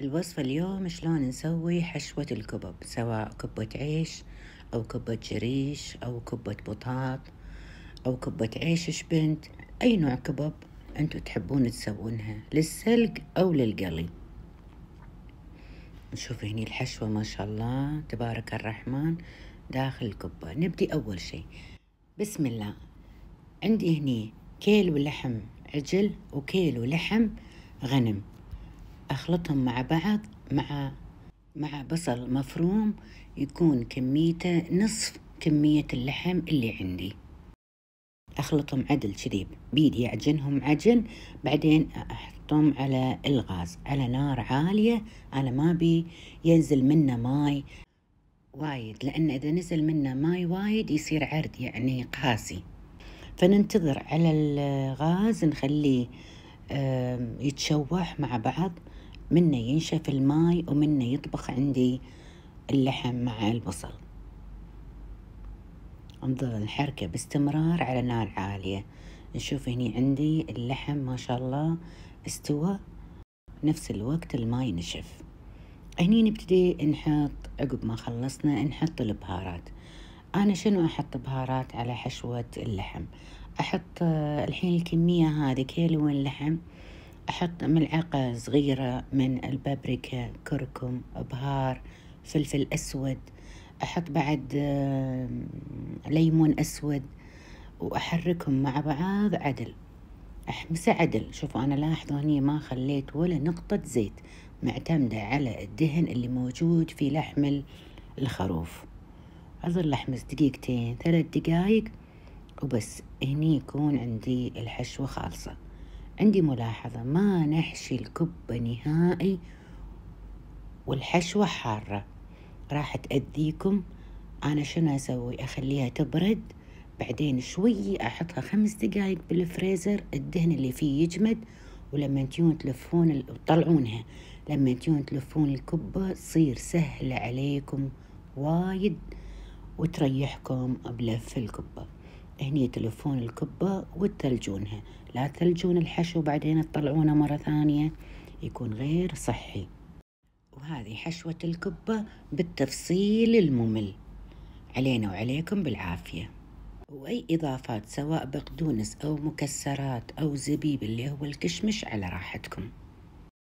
الوصفة اليوم شلون نسوي حشوة الكبب سواء كبة عيش أو كبة جريش أو كبة بطاط أو كبة عيش شبنت أي نوع كبب أنتوا تحبون تسوونها للسلق أو للقلي نشوف هني الحشوة ما شاء الله تبارك الرحمن داخل الكبة نبدي أول شيء بسم الله عندي هني كيلو لحم عجل وكيلو لحم غنم أخلطهم مع بعض مع مع بصل مفروم يكون كميته نصف كمية اللحم اللي عندي أخلطهم عدل شذي بيدي أعجنهم عجن بعدين أحطهم على الغاز على نار عالية على ما بي ينزل منه ماي وايد لأن إذا نزل منه ماي وايد يصير عرض يعني قاسي فننتظر على الغاز نخليه يتشوح مع بعض منه ينشف الماي ومنه يطبخ عندي اللحم مع البصل انظر الحركة باستمرار على نار عالية نشوف هني عندي اللحم ما شاء الله استوى نفس الوقت الماي نشف هني نبتدي نحط عقب ما خلصنا نحط البهارات أنا شنو أحط بهارات على حشوة اللحم أحط الحين الكمية هذه كيلوين لحم أحط ملعقة صغيرة من البابريكا كركم بهار فلفل أسود أحط بعد ليمون أسود وأحركهم مع بعض عدل أحمسه عدل شوفوا أنا لاحظوا هني ما خليت ولا نقطة زيت معتمدة على الدهن اللي موجود في لحم الخروف أظل أحمس دقيقتين ثلاث دقايق وبس هني يكون عندي الحشوة خالصة عندي ملاحظة ما نحشي الكبة نهائي والحشوة حارة راح تأذيكم أنا شنو أسوي أخليها تبرد بعدين شوي أحطها خمس دقايق بالفريزر الدهن اللي فيه يجمد ولما تيون تلفون تطلعونها لما تيون تلفون الكبة تصير سهلة عليكم وايد وتريحكم بلف الكبه هني تلفون الكبة وتثلجونها لا تثلجون الحشو بعدين تطلعونه مرة ثانية يكون غير صحي وهذه حشوة الكبة بالتفصيل الممل علينا وعليكم بالعافية وأي إضافات سواء بقدونس أو مكسرات أو زبيب اللي هو الكشمش على راحتكم